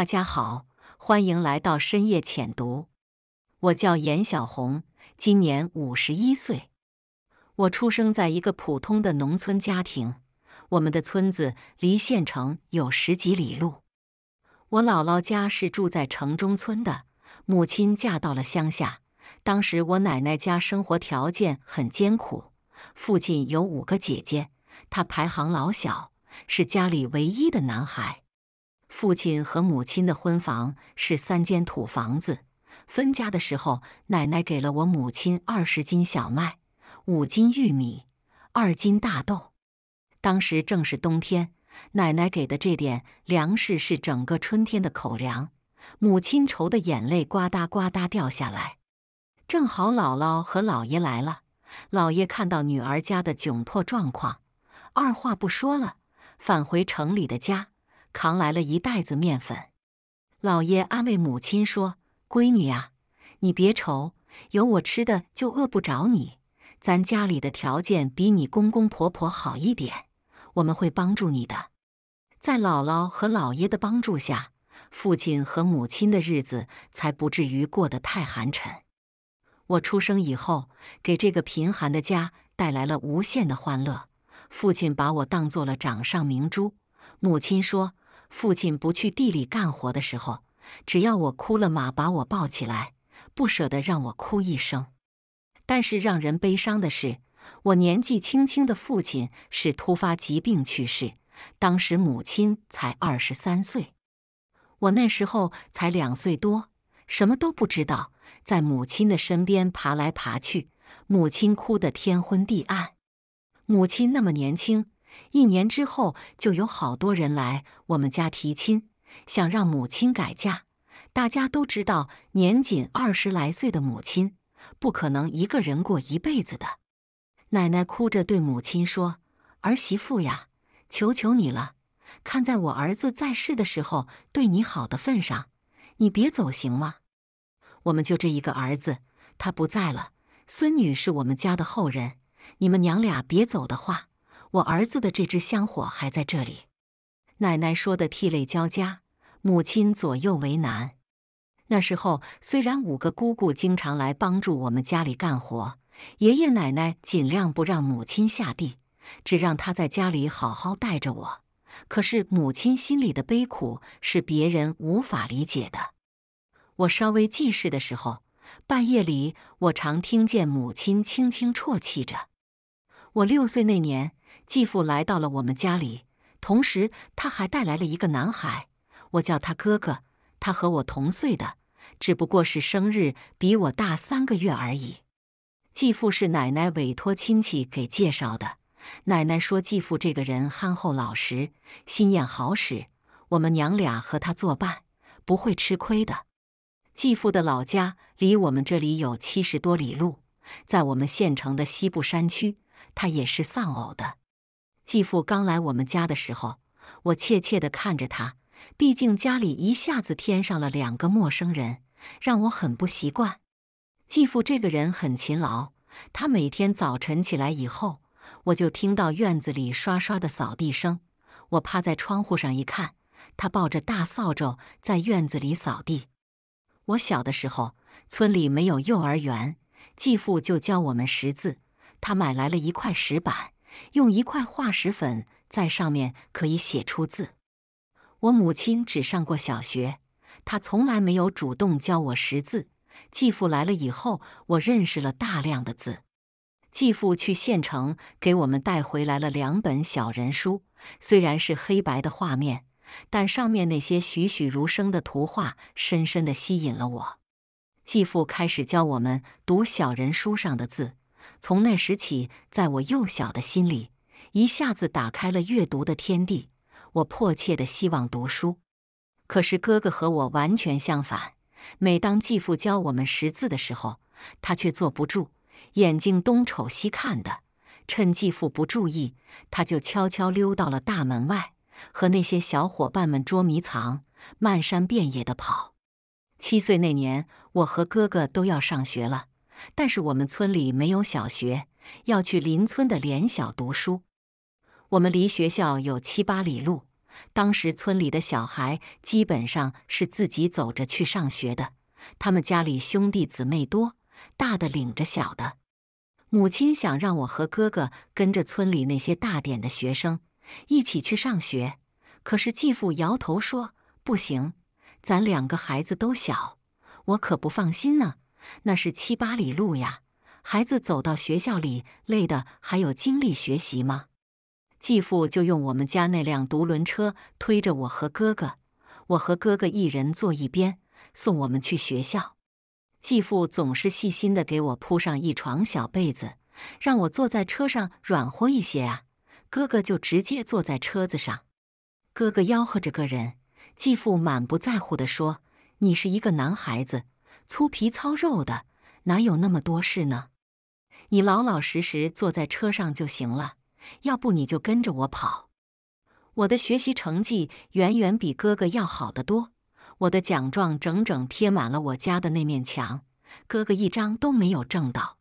大家好，欢迎来到深夜浅读。我叫严小红，今年五十一岁。我出生在一个普通的农村家庭，我们的村子离县城有十几里路。我姥姥家是住在城中村的，母亲嫁到了乡下。当时我奶奶家生活条件很艰苦，父亲有五个姐姐，他排行老小，是家里唯一的男孩。父亲和母亲的婚房是三间土房子。分家的时候，奶奶给了我母亲二十斤小麦、五斤玉米、二斤大豆。当时正是冬天，奶奶给的这点粮食是整个春天的口粮。母亲愁的眼泪呱嗒呱嗒掉下来。正好姥姥和姥爷来了，姥爷看到女儿家的窘迫状况，二话不说了，返回城里的家。扛来了一袋子面粉，老爷安慰母亲说：“闺女啊，你别愁，有我吃的就饿不着你。咱家里的条件比你公公婆婆好一点，我们会帮助你的。”在姥姥和姥爷的帮助下，父亲和母亲的日子才不至于过得太寒碜。我出生以后，给这个贫寒的家带来了无限的欢乐。父亲把我当做了掌上明珠，母亲说。父亲不去地里干活的时候，只要我哭了，马把我抱起来，不舍得让我哭一声。但是让人悲伤的是，我年纪轻轻的父亲是突发疾病去世，当时母亲才二十三岁，我那时候才两岁多，什么都不知道，在母亲的身边爬来爬去，母亲哭得天昏地暗，母亲那么年轻。一年之后，就有好多人来我们家提亲，想让母亲改嫁。大家都知道，年仅二十来岁的母亲不可能一个人过一辈子的。奶奶哭着对母亲说：“儿媳妇呀，求求你了，看在我儿子在世的时候对你好的份上，你别走行吗？我们就这一个儿子，他不在了，孙女是我们家的后人。你们娘俩别走的话。”我儿子的这支香火还在这里，奶奶说的涕泪交加，母亲左右为难。那时候虽然五个姑姑经常来帮助我们家里干活，爷爷奶奶尽量不让母亲下地，只让她在家里好好带着我。可是母亲心里的悲苦是别人无法理解的。我稍微记事的时候，半夜里我常听见母亲轻轻啜泣着。我六岁那年。继父来到了我们家里，同时他还带来了一个男孩，我叫他哥哥，他和我同岁的，只不过是生日比我大三个月而已。继父是奶奶委托亲戚给介绍的，奶奶说继父这个人憨厚老实，心眼好使，我们娘俩和他作伴不会吃亏的。继父的老家离我们这里有七十多里路，在我们县城的西部山区，他也是丧偶的。继父刚来我们家的时候，我怯怯地看着他。毕竟家里一下子添上了两个陌生人，让我很不习惯。继父这个人很勤劳，他每天早晨起来以后，我就听到院子里刷刷的扫地声。我趴在窗户上一看，他抱着大扫帚在院子里扫地。我小的时候，村里没有幼儿园，继父就教我们识字。他买来了一块石板。用一块化石粉在上面可以写出字。我母亲只上过小学，她从来没有主动教我识字。继父来了以后，我认识了大量的字。继父去县城给我们带回来了两本小人书，虽然是黑白的画面，但上面那些栩栩如生的图画深深地吸引了我。继父开始教我们读小人书上的字。从那时起，在我幼小的心里，一下子打开了阅读的天地。我迫切的希望读书，可是哥哥和我完全相反。每当继父教我们识字的时候，他却坐不住，眼睛东瞅西看的。趁继父不注意，他就悄悄溜到了大门外，和那些小伙伴们捉迷藏，漫山遍野的跑。七岁那年，我和哥哥都要上学了。但是我们村里没有小学，要去邻村的联小读书。我们离学校有七八里路。当时村里的小孩基本上是自己走着去上学的。他们家里兄弟姊妹多，大的领着小的。母亲想让我和哥哥跟着村里那些大点的学生一起去上学，可是继父摇头说：“不行，咱两个孩子都小，我可不放心呢。”那是七八里路呀，孩子走到学校里累的，还有精力学习吗？继父就用我们家那辆独轮车推着我和哥哥，我和哥哥一人坐一边，送我们去学校。继父总是细心的给我铺上一床小被子，让我坐在车上软和一些啊。哥哥就直接坐在车子上，哥哥吆喝着个人，继父满不在乎的说：“你是一个男孩子。”粗皮糙肉的，哪有那么多事呢？你老老实实坐在车上就行了。要不你就跟着我跑。我的学习成绩远远比哥哥要好得多，我的奖状整整贴满了我家的那面墙，哥哥一张都没有挣到。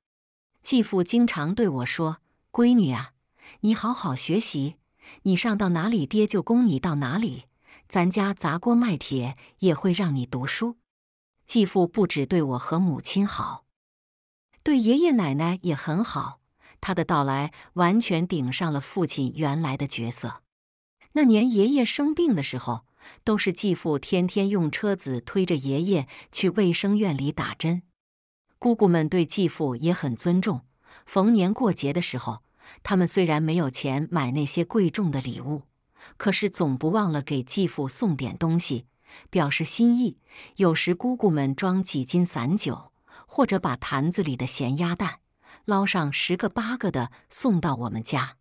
继父经常对我说：“闺女啊，你好好学习，你上到哪里，爹就供你到哪里。咱家砸锅卖铁也会让你读书。”继父不止对我和母亲好，对爷爷奶奶也很好。他的到来完全顶上了父亲原来的角色。那年爷爷生病的时候，都是继父天天用车子推着爷爷去卫生院里打针。姑姑们对继父也很尊重。逢年过节的时候，他们虽然没有钱买那些贵重的礼物，可是总不忘了给继父送点东西。表示心意。有时姑姑们装几斤散酒，或者把坛子里的咸鸭蛋捞上十个八个的送到我们家。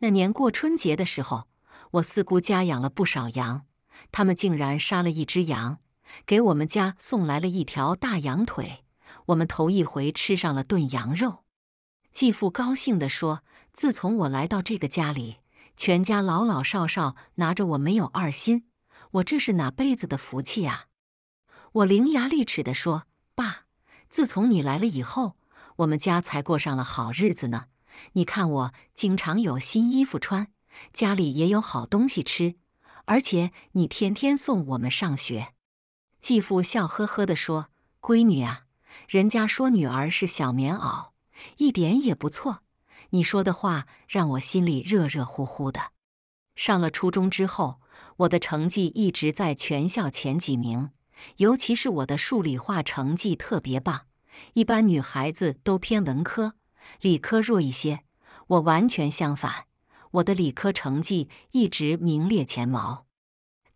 那年过春节的时候，我四姑家养了不少羊，他们竟然杀了一只羊，给我们家送来了一条大羊腿。我们头一回吃上了炖羊肉。继父高兴地说：“自从我来到这个家里，全家老老少少拿着我没有二心。”我这是哪辈子的福气啊！我伶牙俐齿地说：“爸，自从你来了以后，我们家才过上了好日子呢。你看我经常有新衣服穿，家里也有好东西吃，而且你天天送我们上学。”继父笑呵呵地说：“闺女啊，人家说女儿是小棉袄，一点也不错。你说的话让我心里热热乎乎的。”上了初中之后。我的成绩一直在全校前几名，尤其是我的数理化成绩特别棒。一般女孩子都偏文科，理科弱一些，我完全相反。我的理科成绩一直名列前茅。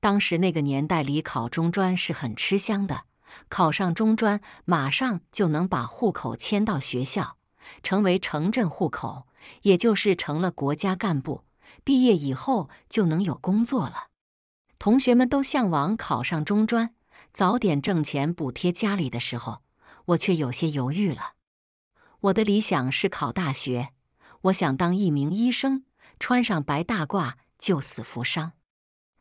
当时那个年代里，考中专是很吃香的，考上中专马上就能把户口迁到学校，成为城镇户口，也就是成了国家干部。毕业以后就能有工作了，同学们都向往考上中专，早点挣钱补贴家里的时候，我却有些犹豫了。我的理想是考大学，我想当一名医生，穿上白大褂救死扶伤。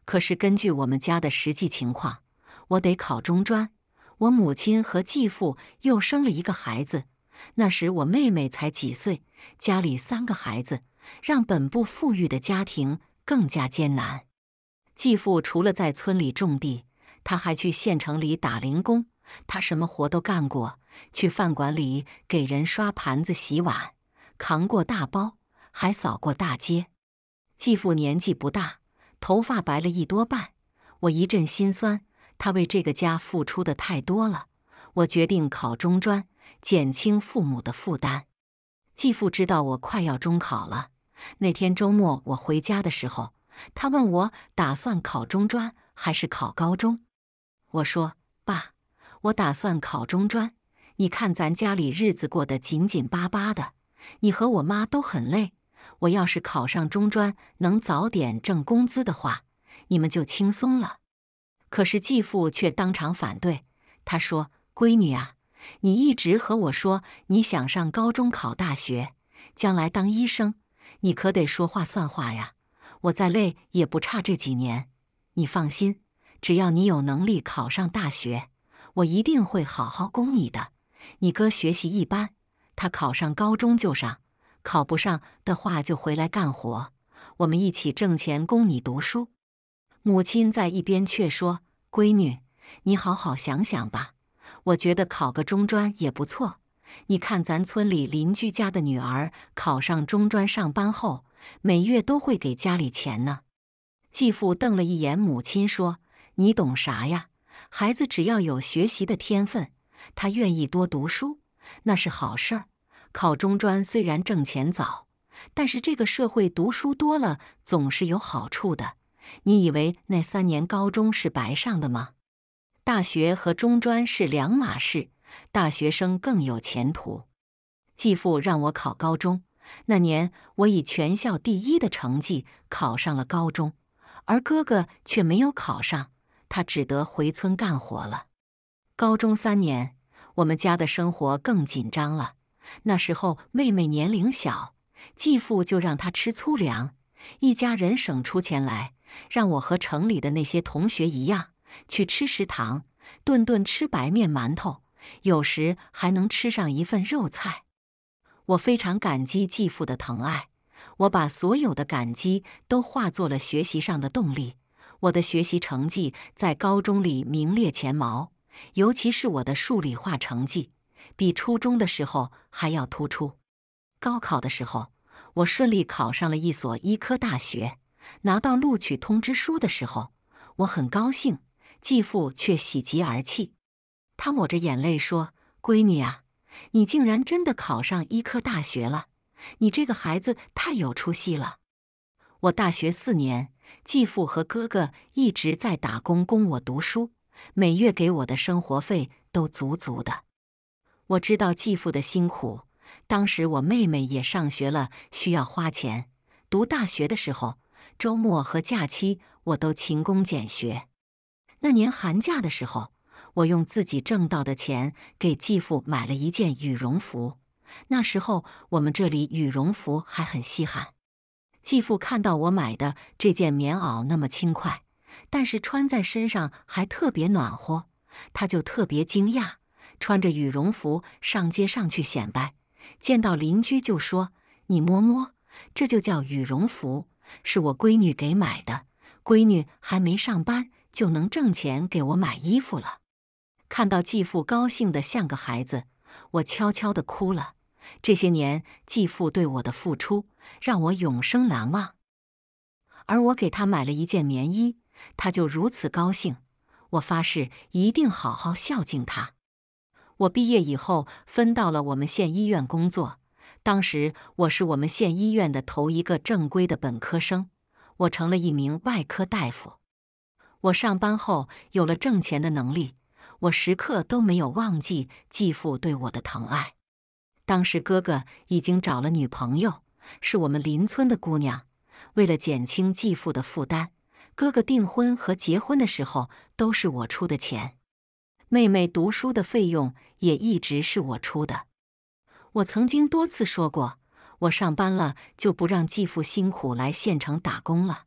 可是根据我们家的实际情况，我得考中专。我母亲和继父又生了一个孩子，那时我妹妹才几岁，家里三个孩子。让本不富裕的家庭更加艰难。继父除了在村里种地，他还去县城里打零工。他什么活都干过，去饭馆里给人刷盘子、洗碗，扛过大包，还扫过大街。继父年纪不大，头发白了一多半。我一阵心酸，他为这个家付出的太多了。我决定考中专，减轻父母的负担。继父知道我快要中考了。那天周末我回家的时候，他问我打算考中专还是考高中。我说：“爸，我打算考中专。你看咱家里日子过得紧紧巴巴的，你和我妈都很累。我要是考上中专，能早点挣工资的话，你们就轻松了。”可是继父却当场反对，他说：“闺女啊，你一直和我说你想上高中考大学，将来当医生。”你可得说话算话呀！我再累也不差这几年。你放心，只要你有能力考上大学，我一定会好好供你的。你哥学习一般，他考上高中就上，考不上的话就回来干活。我们一起挣钱供你读书。母亲在一边却说：“闺女，你好好想想吧，我觉得考个中专也不错。”你看，咱村里邻居家的女儿考上中专，上班后每月都会给家里钱呢。继父瞪了一眼母亲，说：“你懂啥呀？孩子只要有学习的天分，他愿意多读书，那是好事儿。考中专虽然挣钱早，但是这个社会读书多了总是有好处的。你以为那三年高中是白上的吗？大学和中专是两码事。”大学生更有前途。继父让我考高中，那年我以全校第一的成绩考上了高中，而哥哥却没有考上，他只得回村干活了。高中三年，我们家的生活更紧张了。那时候妹妹年龄小，继父就让她吃粗粮，一家人省出钱来，让我和城里的那些同学一样去吃食堂，顿顿吃白面馒头。有时还能吃上一份肉菜，我非常感激继父的疼爱。我把所有的感激都化作了学习上的动力。我的学习成绩在高中里名列前茅，尤其是我的数理化成绩，比初中的时候还要突出。高考的时候，我顺利考上了一所医科大学。拿到录取通知书的时候，我很高兴，继父却喜极而泣。他抹着眼泪说：“闺女啊，你竟然真的考上医科大学了！你这个孩子太有出息了。我大学四年，继父和哥哥一直在打工供我读书，每月给我的生活费都足足的。我知道继父的辛苦。当时我妹妹也上学了，需要花钱。读大学的时候，周末和假期我都勤工俭学。那年寒假的时候。”我用自己挣到的钱给继父买了一件羽绒服。那时候我们这里羽绒服还很稀罕。继父看到我买的这件棉袄那么轻快，但是穿在身上还特别暖和，他就特别惊讶，穿着羽绒服上街上去显摆，见到邻居就说：“你摸摸，这就叫羽绒服，是我闺女给买的。闺女还没上班就能挣钱给我买衣服了。”看到继父高兴的像个孩子，我悄悄的哭了。这些年，继父对我的付出让我永生难忘。而我给他买了一件棉衣，他就如此高兴。我发誓一定好好孝敬他。我毕业以后分到了我们县医院工作，当时我是我们县医院的头一个正规的本科生。我成了一名外科大夫。我上班后有了挣钱的能力。我时刻都没有忘记继父对我的疼爱。当时哥哥已经找了女朋友，是我们邻村的姑娘。为了减轻继父的负担，哥哥订婚和结婚的时候都是我出的钱。妹妹读书的费用也一直是我出的。我曾经多次说过，我上班了就不让继父辛苦来县城打工了。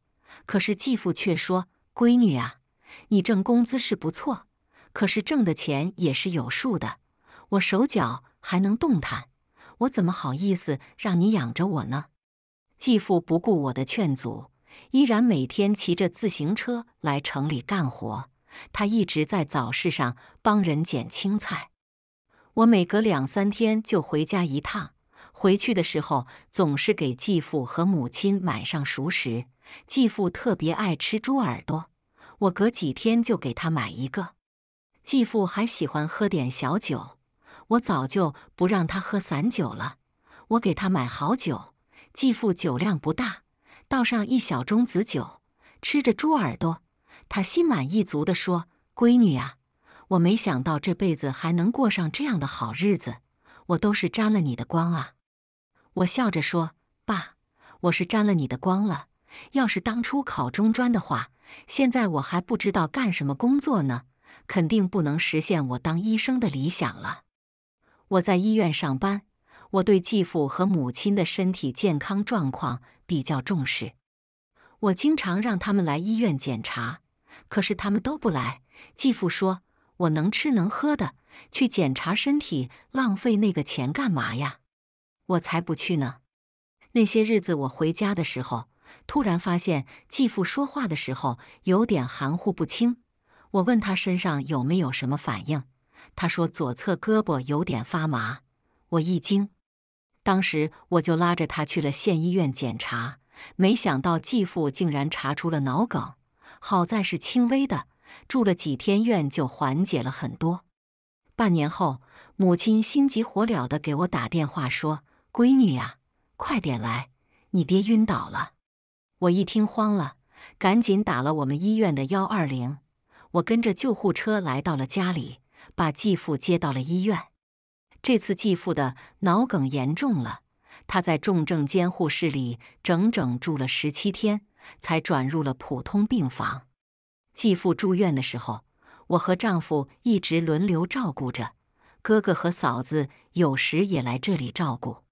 可是继父却说：“闺女啊，你挣工资是不错。”可是挣的钱也是有数的，我手脚还能动弹，我怎么好意思让你养着我呢？继父不顾我的劝阻，依然每天骑着自行车来城里干活。他一直在早市上帮人捡青菜。我每隔两三天就回家一趟，回去的时候总是给继父和母亲买上熟食。继父特别爱吃猪耳朵，我隔几天就给他买一个。继父还喜欢喝点小酒，我早就不让他喝散酒了。我给他买好酒。继父酒量不大，倒上一小盅子酒，吃着猪耳朵，他心满意足的说：“闺女啊，我没想到这辈子还能过上这样的好日子，我都是沾了你的光啊。”我笑着说：“爸，我是沾了你的光了。要是当初考中专的话，现在我还不知道干什么工作呢。”肯定不能实现我当医生的理想了。我在医院上班，我对继父和母亲的身体健康状况比较重视。我经常让他们来医院检查，可是他们都不来。继父说：“我能吃能喝的，去检查身体浪费那个钱干嘛呀？”我才不去呢。那些日子我回家的时候，突然发现继父说话的时候有点含糊不清。我问他身上有没有什么反应，他说左侧胳膊有点发麻。我一惊，当时我就拉着他去了县医院检查，没想到继父竟然查出了脑梗，好在是轻微的，住了几天院就缓解了很多。半年后，母亲心急火燎地给我打电话说：“闺女呀，快点来，你爹晕倒了。”我一听慌了，赶紧打了我们医院的幺二零。我跟着救护车来到了家里，把继父接到了医院。这次继父的脑梗严重了，他在重症监护室里整整住了十七天，才转入了普通病房。继父住院的时候，我和丈夫一直轮流照顾着，哥哥和嫂子有时也来这里照顾。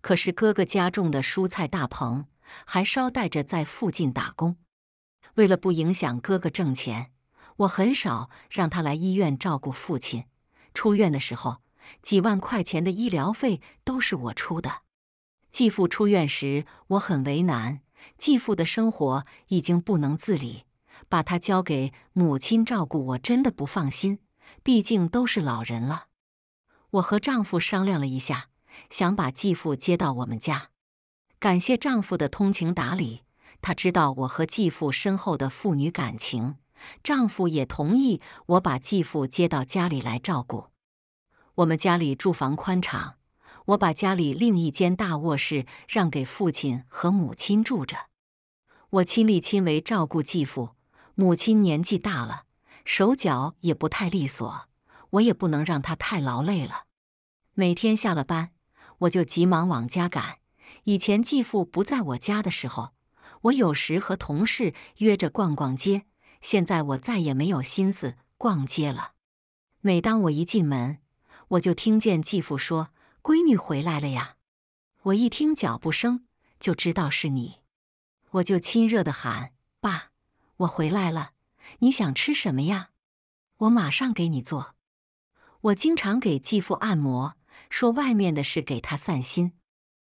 可是哥哥家种的蔬菜大棚，还捎带着在附近打工，为了不影响哥哥挣钱。我很少让他来医院照顾父亲。出院的时候，几万块钱的医疗费都是我出的。继父出院时，我很为难。继父的生活已经不能自理，把他交给母亲照顾，我真的不放心。毕竟都是老人了。我和丈夫商量了一下，想把继父接到我们家。感谢丈夫的通情达理，他知道我和继父深厚的父女感情。丈夫也同意我把继父接到家里来照顾。我们家里住房宽敞，我把家里另一间大卧室让给父亲和母亲住着。我亲力亲为照顾继父。母亲年纪大了，手脚也不太利索，我也不能让她太劳累了。每天下了班，我就急忙往家赶。以前继父不在我家的时候，我有时和同事约着逛逛街。现在我再也没有心思逛街了。每当我一进门，我就听见继父说：“闺女回来了呀！”我一听脚步声，就知道是你，我就亲热的喊：“爸，我回来了！你想吃什么呀？我马上给你做。”我经常给继父按摩，说外面的事给他散心。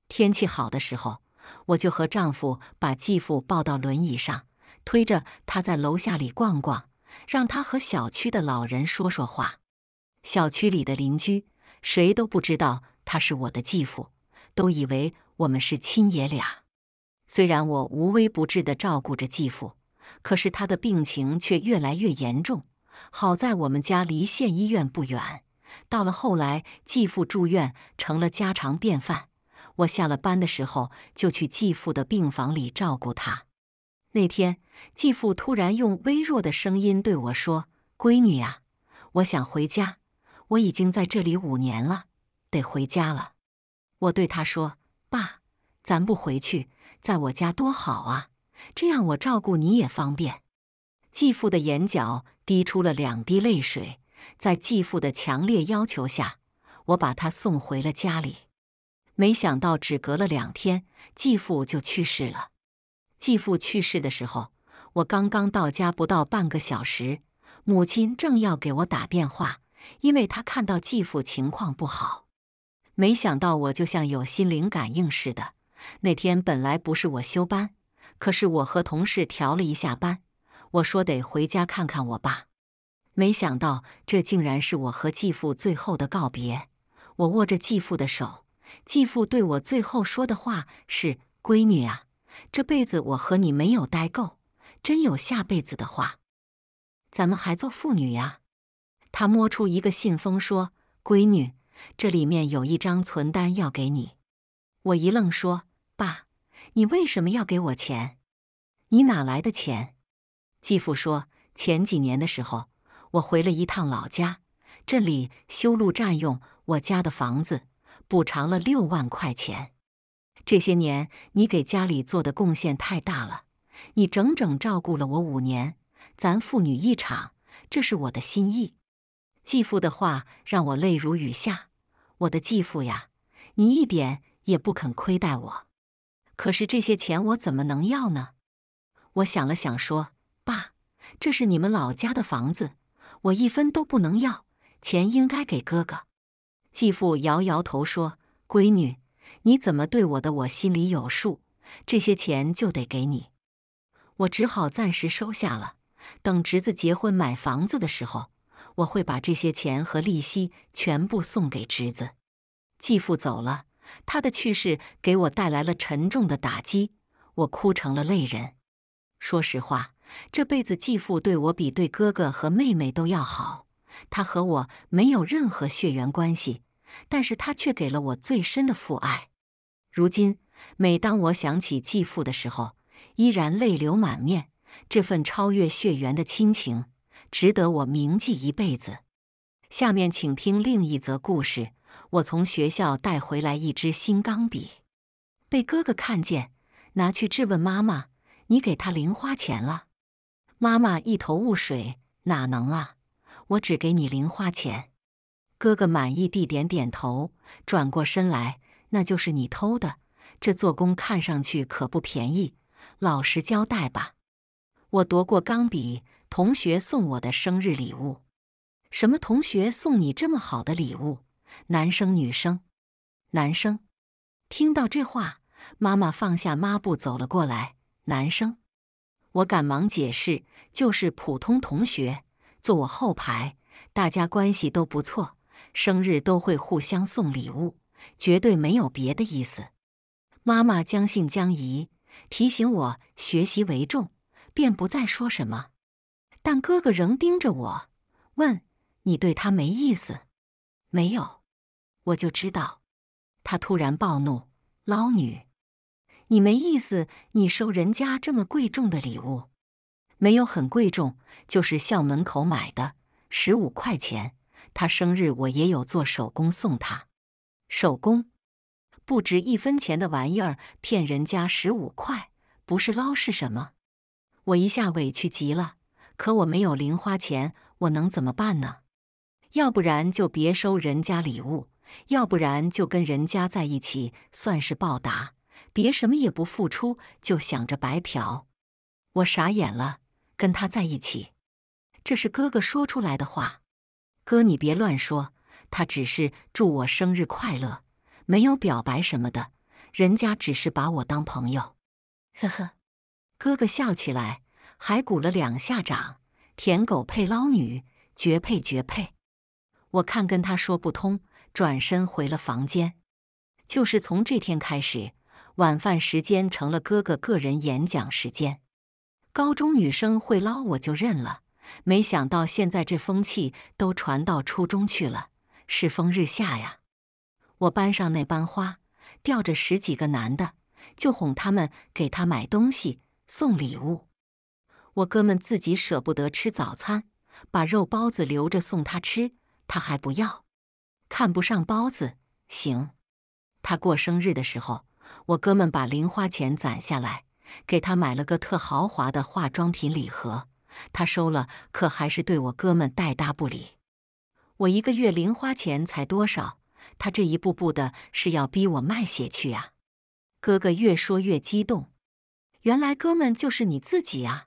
天气好的时候，我就和丈夫把继父抱到轮椅上。推着他在楼下里逛逛，让他和小区的老人说说话。小区里的邻居谁都不知道他是我的继父，都以为我们是亲爷俩。虽然我无微不至地照顾着继父，可是他的病情却越来越严重。好在我们家离县医院不远，到了后来，继父住院成了家常便饭。我下了班的时候就去继父的病房里照顾他。那天，继父突然用微弱的声音对我说：“闺女呀，我想回家。我已经在这里五年了，得回家了。”我对他说：“爸，咱不回去，在我家多好啊！这样我照顾你也方便。”继父的眼角滴出了两滴泪水。在继父的强烈要求下，我把他送回了家里。没想到，只隔了两天，继父就去世了。继父去世的时候，我刚刚到家不到半个小时，母亲正要给我打电话，因为她看到继父情况不好。没想到我就像有心灵感应似的，那天本来不是我休班，可是我和同事调了一下班，我说得回家看看我爸。没想到这竟然是我和继父最后的告别。我握着继父的手，继父对我最后说的话是：“闺女啊。”这辈子我和你没有待够，真有下辈子的话，咱们还做父女呀？他摸出一个信封说：“闺女，这里面有一张存单要给你。”我一愣说：“爸，你为什么要给我钱？你哪来的钱？”继父说：“前几年的时候，我回了一趟老家，这里修路占用我家的房子，补偿了六万块钱。”这些年你给家里做的贡献太大了，你整整照顾了我五年，咱父女一场，这是我的心意。继父的话让我泪如雨下，我的继父呀，你一点也不肯亏待我。可是这些钱我怎么能要呢？我想了想，说：“爸，这是你们老家的房子，我一分都不能要，钱应该给哥哥。”继父摇摇头说：“闺女。”你怎么对我的，我心里有数。这些钱就得给你，我只好暂时收下了。等侄子结婚买房子的时候，我会把这些钱和利息全部送给侄子。继父走了，他的去世给我带来了沉重的打击，我哭成了泪人。说实话，这辈子继父对我比对哥哥和妹妹都要好。他和我没有任何血缘关系，但是他却给了我最深的父爱。如今，每当我想起继父的时候，依然泪流满面。这份超越血缘的亲情，值得我铭记一辈子。下面，请听另一则故事。我从学校带回来一支新钢笔，被哥哥看见，拿去质问妈妈：“你给他零花钱了？”妈妈一头雾水：“哪能啊，我只给你零花钱。”哥哥满意地点点头，转过身来。那就是你偷的，这做工看上去可不便宜。老实交代吧！我夺过钢笔，同学送我的生日礼物。什么？同学送你这么好的礼物？男生？女生？男生。听到这话，妈妈放下抹布走了过来。男生。我赶忙解释，就是普通同学，坐我后排，大家关系都不错，生日都会互相送礼物。绝对没有别的意思。妈妈将信将疑，提醒我学习为重，便不再说什么。但哥哥仍盯着我，问：“你对他没意思？”“没有。”我就知道。他突然暴怒：“捞女，你没意思！你收人家这么贵重的礼物，没有很贵重，就是校门口买的，十五块钱。他生日我也有做手工送他。”手工不值一分钱的玩意儿骗人家十五块，不是捞是什么？我一下委屈极了。可我没有零花钱，我能怎么办呢？要不然就别收人家礼物，要不然就跟人家在一起算是报答。别什么也不付出就想着白嫖。我傻眼了，跟他在一起，这是哥哥说出来的话。哥，你别乱说。他只是祝我生日快乐，没有表白什么的，人家只是把我当朋友。呵呵，哥哥笑起来，还鼓了两下掌。舔狗配捞女，绝配绝配。我看跟他说不通，转身回了房间。就是从这天开始，晚饭时间成了哥哥个人演讲时间。高中女生会捞我就认了，没想到现在这风气都传到初中去了。世风日下呀！我班上那班花吊着十几个男的，就哄他们给她买东西、送礼物。我哥们自己舍不得吃早餐，把肉包子留着送他吃，他还不要，看不上包子。行，他过生日的时候，我哥们把零花钱攒下来，给他买了个特豪华的化妆品礼盒，他收了，可还是对我哥们怠答不理。我一个月零花钱才多少？他这一步步的是要逼我卖血去啊！哥哥越说越激动，原来哥们就是你自己啊！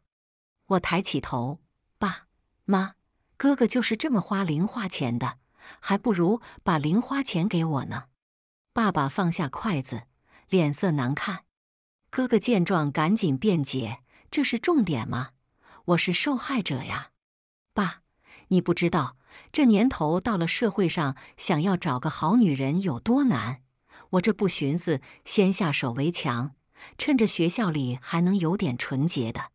我抬起头，爸妈，哥哥就是这么花零花钱的，还不如把零花钱给我呢。爸爸放下筷子，脸色难看。哥哥见状，赶紧辩解：“这是重点吗？我是受害者呀！爸，你不知道。”这年头到了社会上，想要找个好女人有多难？我这不寻思先下手为强，趁着学校里还能有点纯洁的。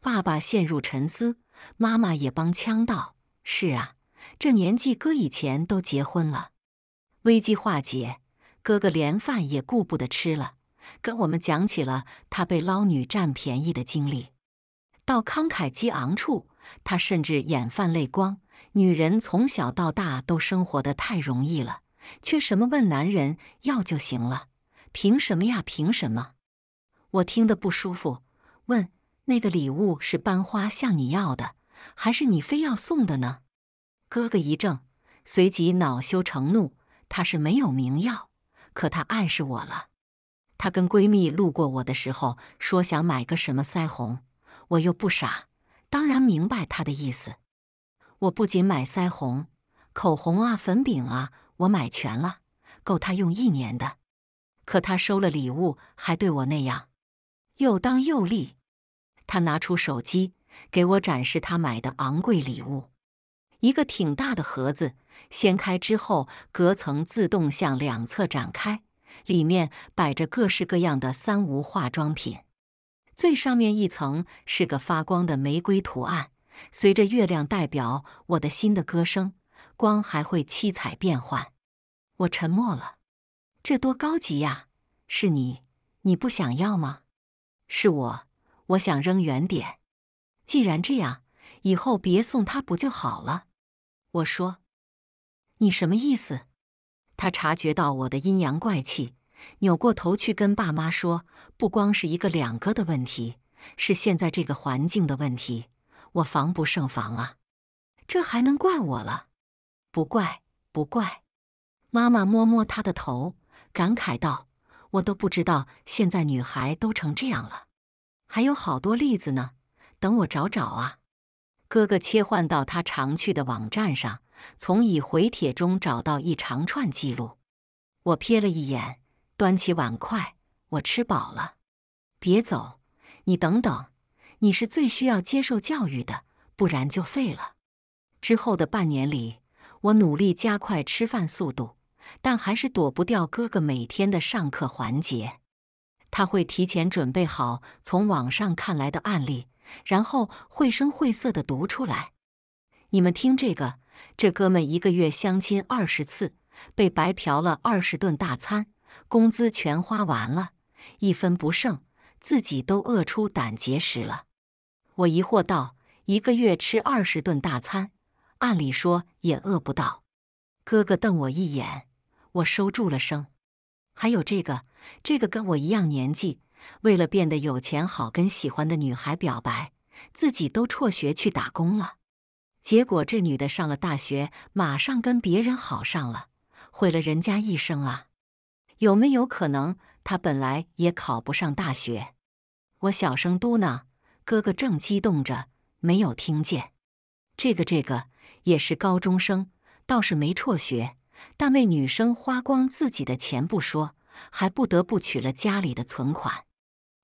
爸爸陷入沉思，妈妈也帮腔道：“是啊，这年纪哥以前都结婚了。”危机化解，哥哥连饭也顾不得吃了，跟我们讲起了他被捞女占便宜的经历。到慷慨激昂处，他甚至眼泛泪光。女人从小到大都生活的太容易了，却什么问男人要就行了，凭什么呀？凭什么？我听得不舒服，问那个礼物是班花向你要的，还是你非要送的呢？哥哥一怔，随即恼羞成怒。他是没有明要，可他暗示我了。他跟闺蜜路过我的时候说想买个什么腮红，我又不傻，当然明白他的意思。我不仅买腮红、口红啊、粉饼啊，我买全了，够他用一年的。可他收了礼物，还对我那样，又当又立。他拿出手机给我展示他买的昂贵礼物，一个挺大的盒子，掀开之后隔层自动向两侧展开，里面摆着各式各样的三无化妆品。最上面一层是个发光的玫瑰图案。随着月亮代表我的心的歌声，光还会七彩变幻。我沉默了。这多高级呀！是你？你不想要吗？是我，我想扔远点。既然这样，以后别送他不就好了？我说，你什么意思？他察觉到我的阴阳怪气，扭过头去跟爸妈说：“不光是一个两个的问题，是现在这个环境的问题。”我防不胜防啊，这还能怪我了？不怪，不怪。妈妈摸摸他的头，感慨道：“我都不知道现在女孩都成这样了，还有好多例子呢，等我找找啊。”哥哥切换到他常去的网站上，从已回帖中找到一长串记录。我瞥了一眼，端起碗筷，我吃饱了。别走，你等等。你是最需要接受教育的，不然就废了。之后的半年里，我努力加快吃饭速度，但还是躲不掉哥哥每天的上课环节。他会提前准备好从网上看来的案例，然后绘声绘色的读出来。你们听这个，这哥们一个月相亲二十次，被白嫖了二十顿大餐，工资全花完了，一分不剩，自己都饿出胆结石了。我疑惑道：“一个月吃二十顿大餐，按理说也饿不到。”哥哥瞪我一眼，我收住了声。还有这个，这个跟我一样年纪，为了变得有钱，好跟喜欢的女孩表白，自己都辍学去打工了。结果这女的上了大学，马上跟别人好上了，毁了人家一生啊！有没有可能，她本来也考不上大学？我小声嘟囔。哥哥正激动着，没有听见。这个这个也是高中生，倒是没辍学，但为女生花光自己的钱不说，还不得不取了家里的存款。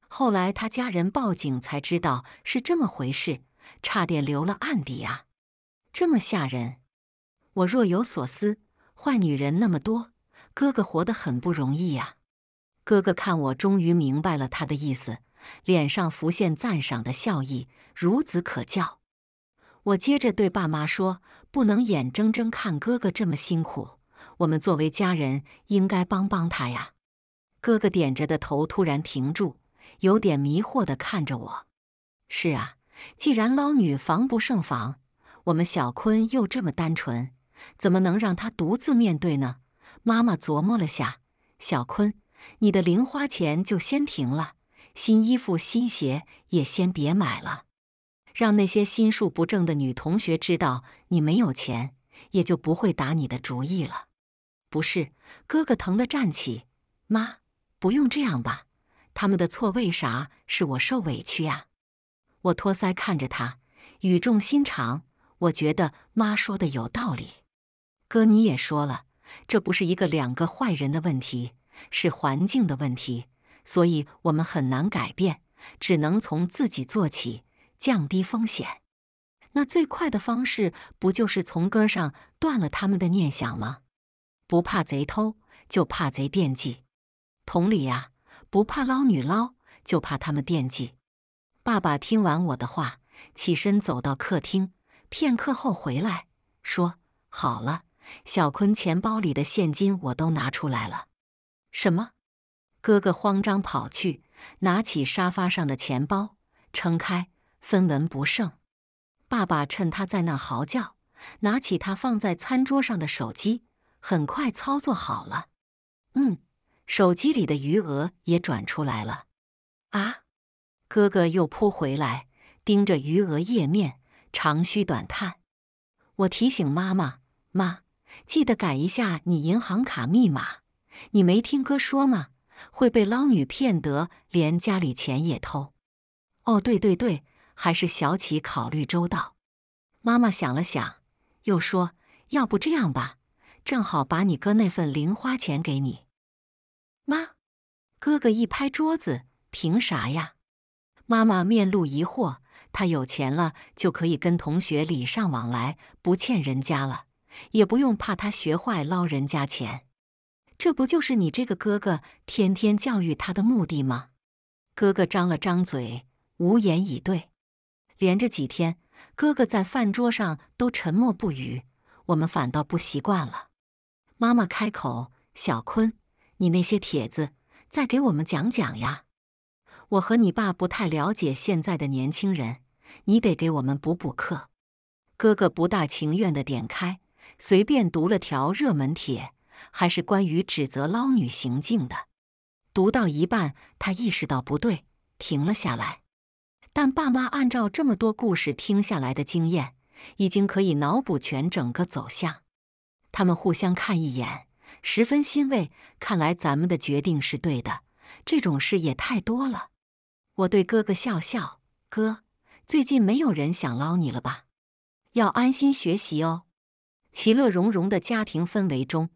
后来他家人报警，才知道是这么回事，差点留了案底啊！这么吓人，我若有所思。坏女人那么多，哥哥活得很不容易呀。哥哥看我，终于明白了他的意思。脸上浮现赞赏的笑意，孺子可教。我接着对爸妈说：“不能眼睁睁看哥哥这么辛苦，我们作为家人应该帮帮他呀。”哥哥点着的头突然停住，有点迷惑地看着我。“是啊，既然捞女防不胜防，我们小坤又这么单纯，怎么能让他独自面对呢？”妈妈琢磨了下：“小坤，你的零花钱就先停了。”新衣服、新鞋也先别买了，让那些心术不正的女同学知道你没有钱，也就不会打你的主意了。不是，哥哥疼得站起，妈，不用这样吧？他们的错，为啥是我受委屈呀？我托腮看着他，语重心长：“我觉得妈说的有道理，哥你也说了，这不是一个两个坏人的问题，是环境的问题。”所以我们很难改变，只能从自己做起，降低风险。那最快的方式不就是从根上断了他们的念想吗？不怕贼偷，就怕贼惦记。同理呀，不怕捞女捞，就怕他们惦记。爸爸听完我的话，起身走到客厅，片刻后回来，说：“好了，小坤钱包里的现金我都拿出来了。”什么？哥哥慌张跑去，拿起沙发上的钱包，撑开，分文不剩。爸爸趁他在那儿嚎叫，拿起他放在餐桌上的手机，很快操作好了。嗯，手机里的余额也转出来了。啊！哥哥又扑回来，盯着余额页面，长吁短叹。我提醒妈妈：“妈，记得改一下你银行卡密码。你没听哥说吗？”会被捞女骗得连家里钱也偷。哦，对对对，还是小启考虑周到。妈妈想了想，又说：“要不这样吧，正好把你哥那份零花钱给你。”妈，哥哥一拍桌子：“凭啥呀？”妈妈面露疑惑：“他有钱了，就可以跟同学礼尚往来，不欠人家了，也不用怕他学坏捞人家钱。”这不就是你这个哥哥天天教育他的目的吗？哥哥张了张嘴，无言以对。连着几天，哥哥在饭桌上都沉默不语，我们反倒不习惯了。妈妈开口：“小坤，你那些帖子再给我们讲讲呀！我和你爸不太了解现在的年轻人，你得给我们补补课。”哥哥不大情愿的点开，随便读了条热门帖。还是关于指责捞女行径的，读到一半，他意识到不对，停了下来。但爸妈按照这么多故事听下来的经验，已经可以脑补全整个走向。他们互相看一眼，十分欣慰。看来咱们的决定是对的。这种事也太多了。我对哥哥笑笑，哥，最近没有人想捞你了吧？要安心学习哦。其乐融融的家庭氛围中。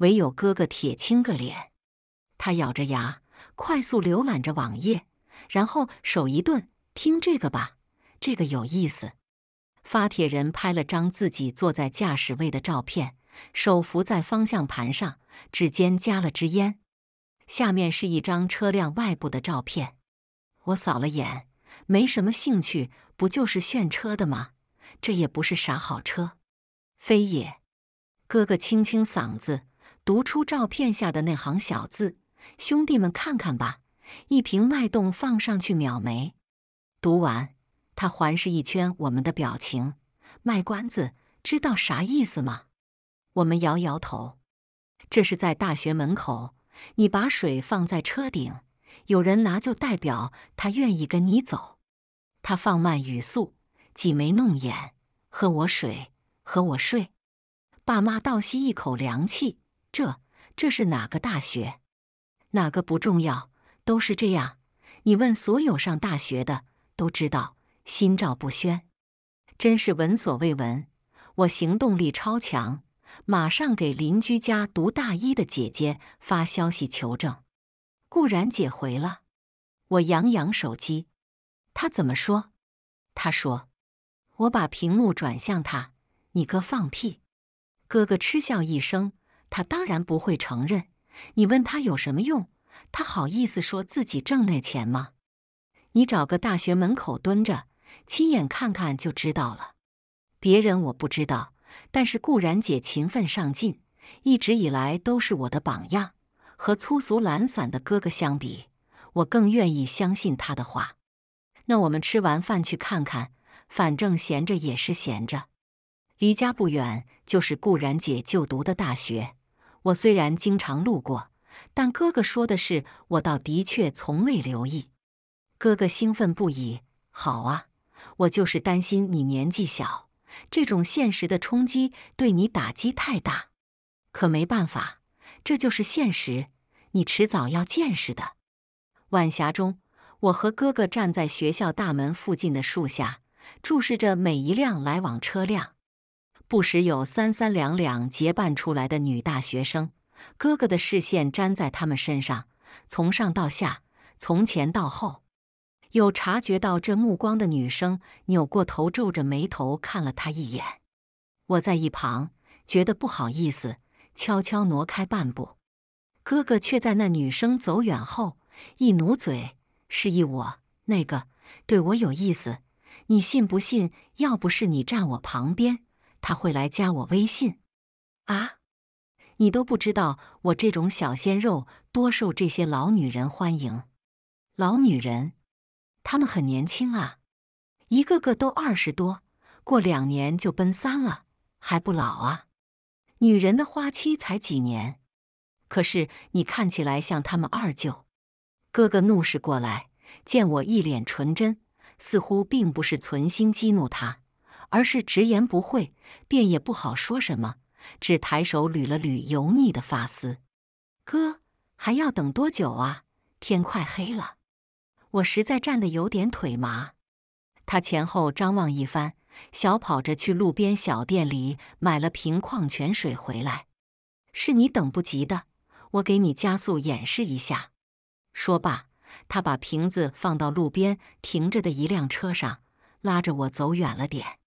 唯有哥哥铁青个脸，他咬着牙，快速浏览着网页，然后手一顿：“听这个吧，这个有意思。”发帖人拍了张自己坐在驾驶位的照片，手扶在方向盘上，指尖夹了支烟。下面是一张车辆外部的照片。我扫了眼，没什么兴趣，不就是炫车的吗？这也不是啥好车。非也，哥哥清清嗓子。读出照片下的那行小字，兄弟们看看吧！一瓶脉动放上去秒没。读完，他环视一圈我们的表情，卖关子，知道啥意思吗？我们摇摇头。这是在大学门口，你把水放在车顶，有人拿就代表他愿意跟你走。他放慢语速，挤眉弄眼，喝我水，和我睡。爸妈倒吸一口凉气。这这是哪个大学？哪个不重要，都是这样。你问所有上大学的都知道，心照不宣。真是闻所未闻。我行动力超强，马上给邻居家读大一的姐姐发消息求证。固然姐回了，我扬扬手机，她怎么说？她说：“我把屏幕转向他，你哥放屁。”哥哥嗤笑一声。他当然不会承认，你问他有什么用？他好意思说自己挣那钱吗？你找个大学门口蹲着，亲眼看看就知道了。别人我不知道，但是顾然姐勤奋上进，一直以来都是我的榜样。和粗俗懒散的哥哥相比，我更愿意相信他的话。那我们吃完饭去看看，反正闲着也是闲着，离家不远，就是顾然姐就读的大学。我虽然经常路过，但哥哥说的事，我倒的确从未留意。哥哥兴奋不已：“好啊，我就是担心你年纪小，这种现实的冲击对你打击太大。可没办法，这就是现实，你迟早要见识的。”晚霞中，我和哥哥站在学校大门附近的树下，注视着每一辆来往车辆。不时有三三两两结伴出来的女大学生，哥哥的视线粘在他们身上，从上到下，从前到后。有察觉到这目光的女生扭过头，皱着眉头看了他一眼。我在一旁觉得不好意思，悄悄挪开半步。哥哥却在那女生走远后一努嘴，示意我：“那个对我有意思，你信不信？要不是你站我旁边。”他会来加我微信啊？你都不知道我这种小鲜肉多受这些老女人欢迎。老女人，她们很年轻啊，一个个都二十多，过两年就奔三了，还不老啊？女人的花期才几年，可是你看起来像他们二舅哥哥，怒视过来，见我一脸纯真，似乎并不是存心激怒他。而是直言不讳，便也不好说什么，只抬手捋了捋油腻的发丝。哥，还要等多久啊？天快黑了，我实在站得有点腿麻。他前后张望一番，小跑着去路边小店里买了瓶矿泉水回来。是你等不及的，我给你加速演示一下。说罢，他把瓶子放到路边停着的一辆车上，拉着我走远了点。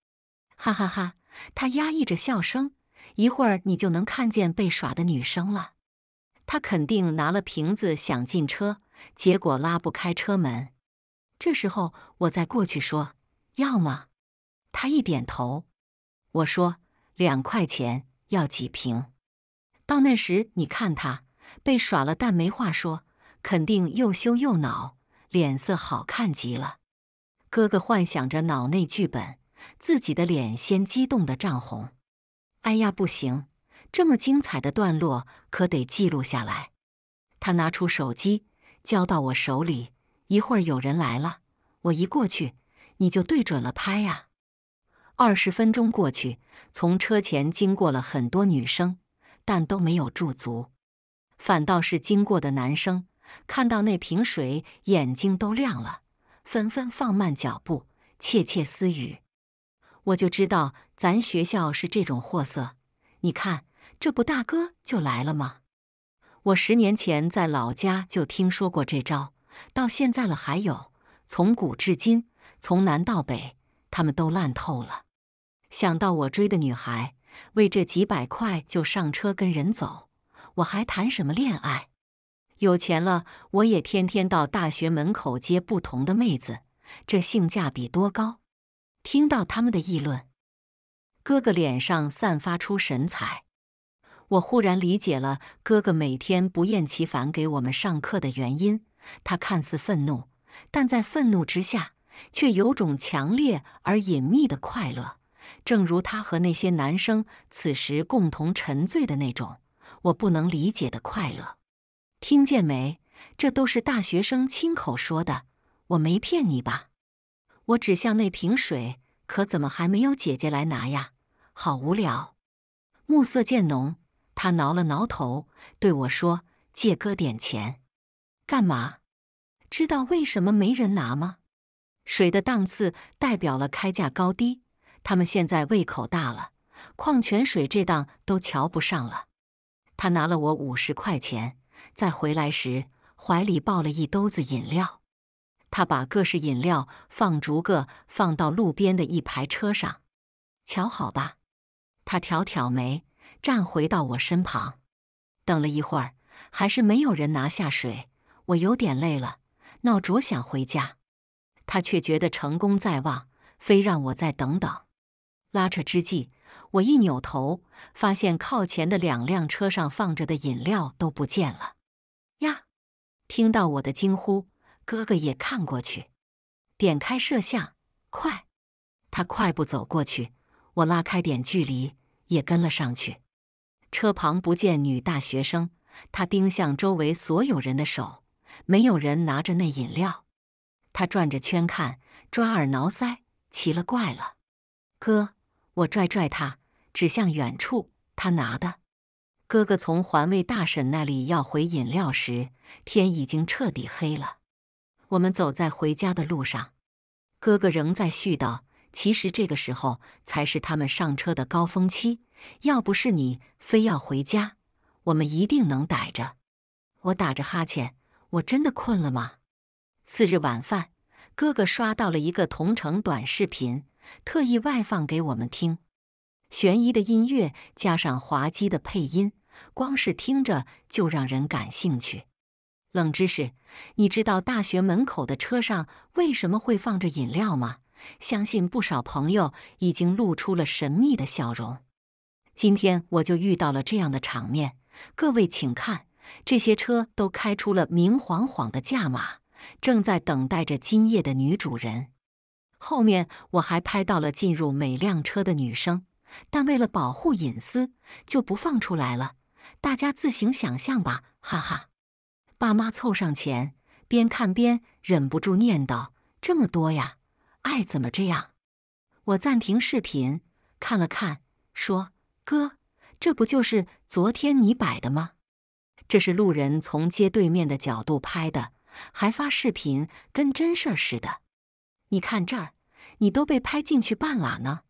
哈哈哈，他压抑着笑声。一会儿你就能看见被耍的女生了，他肯定拿了瓶子想进车，结果拉不开车门。这时候我再过去说：“要吗？”他一点头。我说：“两块钱，要几瓶？”到那时你看他被耍了，但没话说，肯定又羞又恼，脸色好看极了。哥哥幻想着脑内剧本。自己的脸先激动的涨红，哎呀，不行！这么精彩的段落可得记录下来。他拿出手机，交到我手里。一会儿有人来了，我一过去，你就对准了拍啊。二十分钟过去，从车前经过了很多女生，但都没有驻足，反倒是经过的男生看到那瓶水，眼睛都亮了，纷纷放慢脚步，窃窃私语。我就知道咱学校是这种货色，你看这不大哥就来了吗？我十年前在老家就听说过这招，到现在了还有。从古至今，从南到北，他们都烂透了。想到我追的女孩为这几百块就上车跟人走，我还谈什么恋爱？有钱了我也天天到大学门口接不同的妹子，这性价比多高？听到他们的议论，哥哥脸上散发出神采。我忽然理解了哥哥每天不厌其烦给我们上课的原因。他看似愤怒，但在愤怒之下，却有种强烈而隐秘的快乐，正如他和那些男生此时共同沉醉的那种我不能理解的快乐。听见没？这都是大学生亲口说的，我没骗你吧。我指向那瓶水，可怎么还没有姐姐来拿呀？好无聊。暮色渐浓，他挠了挠头，对我说：“借哥点钱，干嘛？知道为什么没人拿吗？水的档次代表了开价高低。他们现在胃口大了，矿泉水这档都瞧不上了。”他拿了我五十块钱，再回来时怀里抱了一兜子饮料。他把各式饮料放逐个放到路边的一排车上，瞧好吧。他挑挑眉，站回到我身旁。等了一会儿，还是没有人拿下水。我有点累了，闹着想回家。他却觉得成功在望，非让我再等等。拉扯之际，我一扭头，发现靠前的两辆车上放着的饮料都不见了。呀！听到我的惊呼。哥哥也看过去，点开摄像，快！他快步走过去，我拉开点距离，也跟了上去。车旁不见女大学生，他盯向周围所有人的手，没有人拿着那饮料。他转着圈看，抓耳挠腮，奇了怪了。哥，我拽拽他，指向远处，他拿的。哥哥从环卫大婶那里要回饮料时，天已经彻底黑了。我们走在回家的路上，哥哥仍在絮叨。其实这个时候才是他们上车的高峰期，要不是你非要回家，我们一定能逮着。我打着哈欠，我真的困了吗？次日晚饭，哥哥刷到了一个同城短视频，特意外放给我们听。悬疑的音乐加上滑稽的配音，光是听着就让人感兴趣。冷知识，你知道大学门口的车上为什么会放着饮料吗？相信不少朋友已经露出了神秘的笑容。今天我就遇到了这样的场面，各位请看，这些车都开出了明晃晃的价码，正在等待着今夜的女主人。后面我还拍到了进入每辆车的女生，但为了保护隐私，就不放出来了，大家自行想象吧，哈哈。爸妈凑上前，边看边忍不住念叨：“这么多呀，爱怎么这样？”我暂停视频，看了看，说：“哥，这不就是昨天你摆的吗？这是路人从街对面的角度拍的，还发视频，跟真事儿似的。你看这儿，你都被拍进去半拉呢。”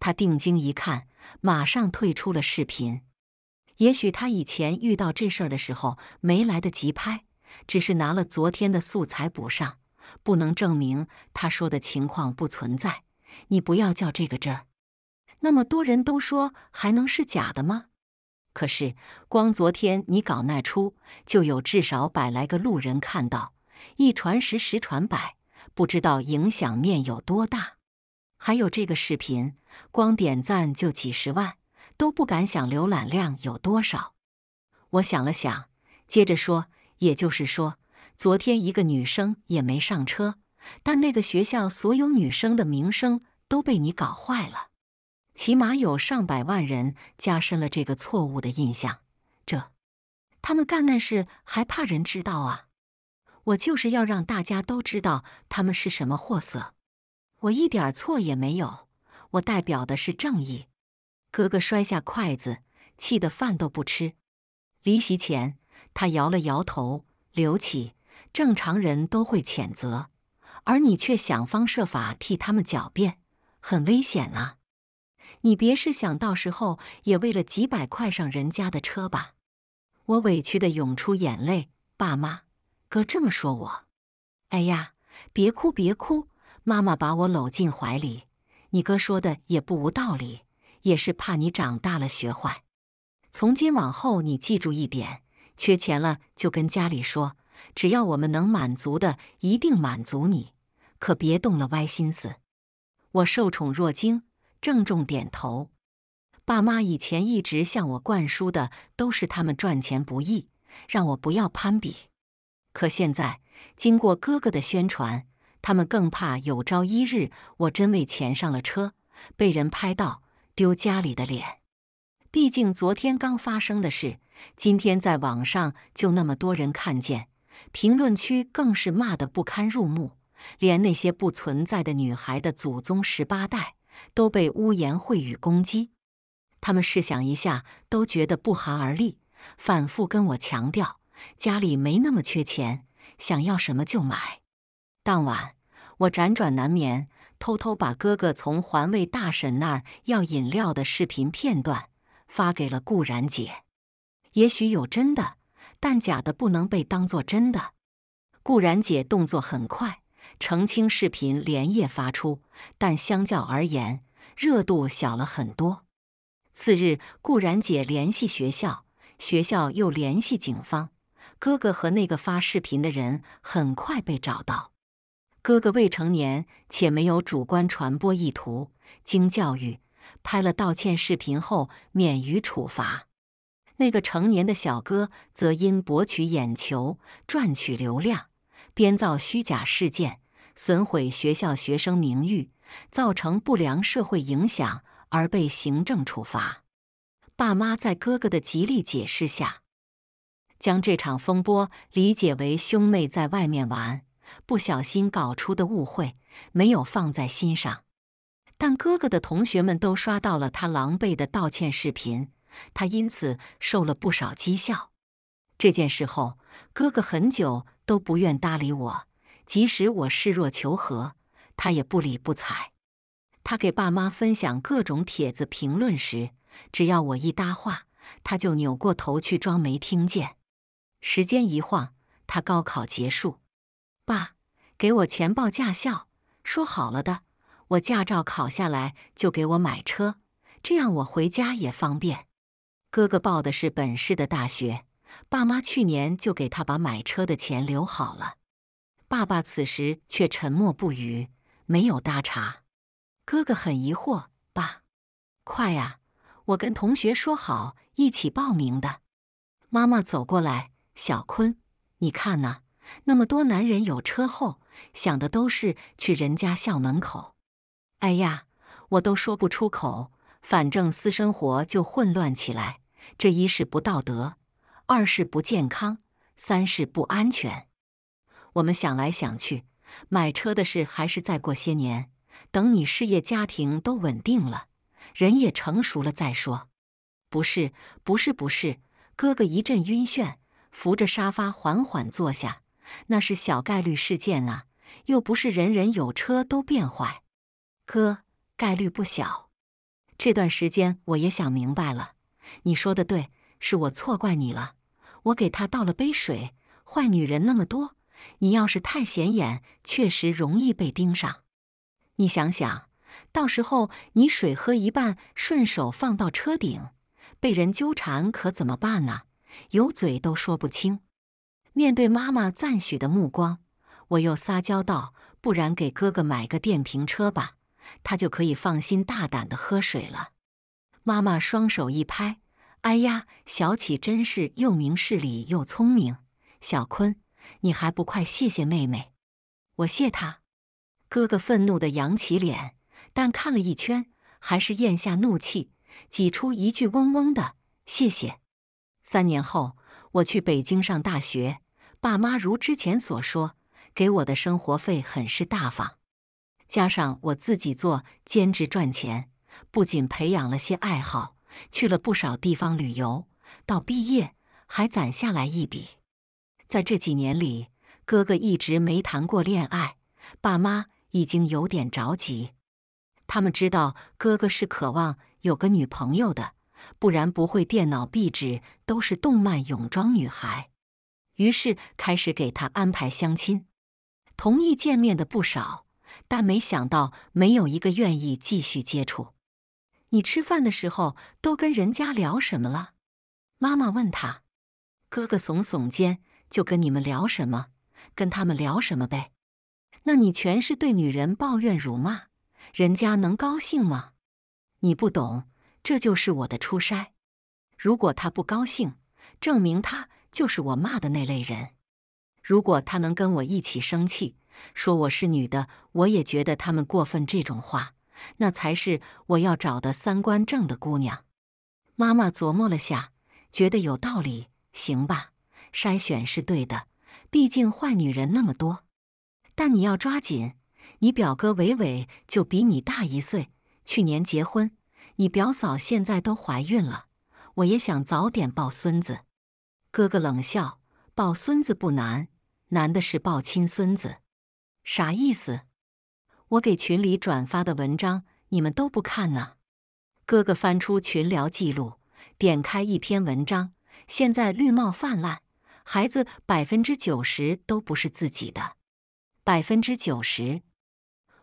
他定睛一看，马上退出了视频。也许他以前遇到这事儿的时候没来得及拍，只是拿了昨天的素材补上，不能证明他说的情况不存在。你不要较这个真儿。那么多人都说，还能是假的吗？可是光昨天你搞那出，就有至少百来个路人看到，一传十，十传百，不知道影响面有多大。还有这个视频，光点赞就几十万。都不敢想浏览量有多少。我想了想，接着说：“也就是说，昨天一个女生也没上车，但那个学校所有女生的名声都被你搞坏了，起码有上百万人加深了这个错误的印象。这，他们干那事还怕人知道啊？我就是要让大家都知道他们是什么货色。我一点错也没有，我代表的是正义。”哥哥摔下筷子，气得饭都不吃。离席前，他摇了摇头：“刘启，正常人都会谴责，而你却想方设法替他们狡辩，很危险啊！你别是想到时候也为了几百块上人家的车吧？”我委屈的涌出眼泪：“爸妈，哥这么说我……哎呀，别哭别哭！”妈妈把我搂进怀里：“你哥说的也不无道理。”也是怕你长大了学坏。从今往后，你记住一点：缺钱了就跟家里说，只要我们能满足的，一定满足你。可别动了歪心思。我受宠若惊，郑重点头。爸妈以前一直向我灌输的都是他们赚钱不易，让我不要攀比。可现在，经过哥哥的宣传，他们更怕有朝一日我真为钱上了车，被人拍到。丢家里的脸，毕竟昨天刚发生的事，今天在网上就那么多人看见，评论区更是骂得不堪入目，连那些不存在的女孩的祖宗十八代都被污言秽语攻击。他们试想一下，都觉得不寒而栗，反复跟我强调家里没那么缺钱，想要什么就买。当晚我辗转难眠。偷偷把哥哥从环卫大婶那儿要饮料的视频片段发给了顾然姐，也许有真的，但假的不能被当做真的。顾然姐动作很快，澄清视频连夜发出，但相较而言，热度小了很多。次日，顾然姐联系学校，学校又联系警方，哥哥和那个发视频的人很快被找到。哥哥未成年且没有主观传播意图，经教育拍了道歉视频后免于处罚。那个成年的小哥则因博取眼球、赚取流量、编造虚假事件、损毁学校学生名誉、造成不良社会影响而被行政处罚。爸妈在哥哥的极力解释下，将这场风波理解为兄妹在外面玩。不小心搞出的误会，没有放在心上。但哥哥的同学们都刷到了他狼狈的道歉视频，他因此受了不少讥笑。这件事后，哥哥很久都不愿搭理我，即使我示弱求和，他也不理不睬。他给爸妈分享各种帖子评论时，只要我一搭话，他就扭过头去装没听见。时间一晃，他高考结束。爸，给我钱报驾校，说好了的。我驾照考下来就给我买车，这样我回家也方便。哥哥报的是本市的大学，爸妈去年就给他把买车的钱留好了。爸爸此时却沉默不语，没有搭茬。哥哥很疑惑：“爸，快啊，我跟同学说好一起报名的。”妈妈走过来：“小坤，你看呐。”那么多男人有车后，想的都是去人家校门口。哎呀，我都说不出口。反正私生活就混乱起来。这一是不道德，二是不健康，三是不安全。我们想来想去，买车的事还是再过些年，等你事业、家庭都稳定了，人也成熟了再说。不是，不是，不是！哥哥一阵晕眩，扶着沙发缓缓坐下。那是小概率事件啊，又不是人人有车都变坏。哥，概率不小。这段时间我也想明白了，你说的对，是我错怪你了。我给他倒了杯水。坏女人那么多，你要是太显眼，确实容易被盯上。你想想，到时候你水喝一半，顺手放到车顶，被人纠缠可怎么办啊？有嘴都说不清。面对妈妈赞许的目光，我又撒娇道：“不然给哥哥买个电瓶车吧，他就可以放心大胆的喝水了。”妈妈双手一拍：“哎呀，小启真是又明事理又聪明。”小坤，你还不快谢谢妹妹？我谢他。哥哥愤怒的扬起脸，但看了一圈，还是咽下怒气，挤出一句：“嗡嗡的，谢谢。”三年后，我去北京上大学。爸妈如之前所说，给我的生活费很是大方，加上我自己做兼职赚钱，不仅培养了些爱好，去了不少地方旅游，到毕业还攒下来一笔。在这几年里，哥哥一直没谈过恋爱，爸妈已经有点着急。他们知道哥哥是渴望有个女朋友的，不然不会电脑壁纸都是动漫泳装女孩。于是开始给他安排相亲，同意见面的不少，但没想到没有一个愿意继续接触。你吃饭的时候都跟人家聊什么了？妈妈问他，哥哥耸耸肩，就跟你们聊什么，跟他们聊什么呗。那你全是对女人抱怨辱骂，人家能高兴吗？你不懂，这就是我的初筛。如果他不高兴，证明他。就是我骂的那类人，如果他能跟我一起生气，说我是女的，我也觉得他们过分。这种话，那才是我要找的三观正的姑娘。妈妈琢磨了下，觉得有道理，行吧，筛选是对的，毕竟坏女人那么多。但你要抓紧，你表哥伟伟就比你大一岁，去年结婚，你表嫂现在都怀孕了，我也想早点抱孙子。哥哥冷笑：“抱孙子不难，难的是抱亲孙子，啥意思？”我给群里转发的文章，你们都不看呢？哥哥翻出群聊记录，点开一篇文章：“现在绿帽泛滥，孩子百分之九十都不是自己的。”百分之九十？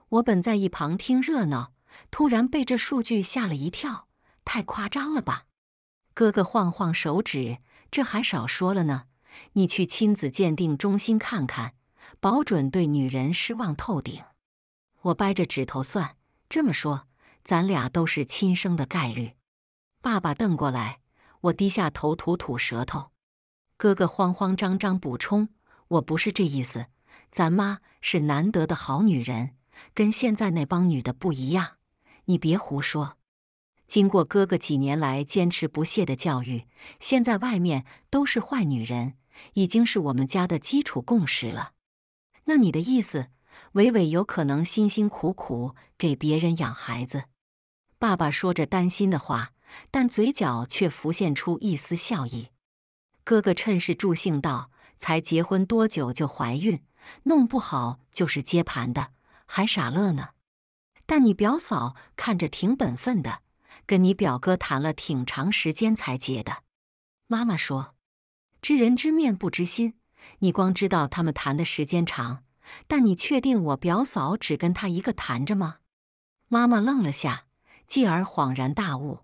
我本在一旁听热闹，突然被这数据吓了一跳，太夸张了吧？哥哥晃晃手指。这还少说了呢，你去亲子鉴定中心看看，保准对女人失望透顶。我掰着指头算，这么说，咱俩都是亲生的概率。爸爸瞪过来，我低下头吐吐舌头。哥哥慌慌张张补充：“我不是这意思，咱妈是难得的好女人，跟现在那帮女的不一样，你别胡说。”经过哥哥几年来坚持不懈的教育，现在外面都是坏女人，已经是我们家的基础共识了。那你的意思，伟伟有可能辛辛苦苦给别人养孩子？爸爸说着担心的话，但嘴角却浮现出一丝笑意。哥哥趁势助兴道：“才结婚多久就怀孕，弄不好就是接盘的，还傻乐呢。”但你表嫂看着挺本分的。跟你表哥谈了挺长时间才结的，妈妈说：“知人知面不知心，你光知道他们谈的时间长，但你确定我表嫂只跟他一个谈着吗？”妈妈愣了下，继而恍然大悟：“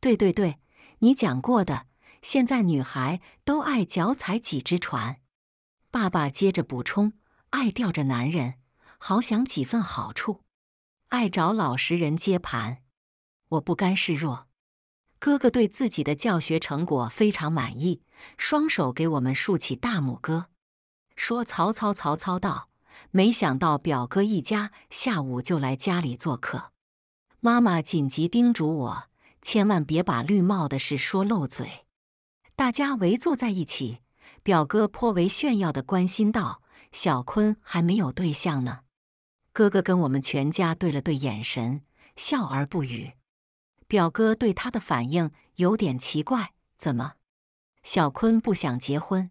对对对，你讲过的，现在女孩都爱脚踩几只船。”爸爸接着补充：“爱吊着男人，好想几分好处，爱找老实人接盘。”我不甘示弱，哥哥对自己的教学成果非常满意，双手给我们竖起大拇哥，说：“曹操，曹操到！”没想到表哥一家下午就来家里做客，妈妈紧急叮嘱我，千万别把绿帽的事说漏嘴。大家围坐在一起，表哥颇为炫耀的关心道：“小坤还没有对象呢。”哥哥跟我们全家对了对眼神，笑而不语。表哥对他的反应有点奇怪，怎么？小坤不想结婚？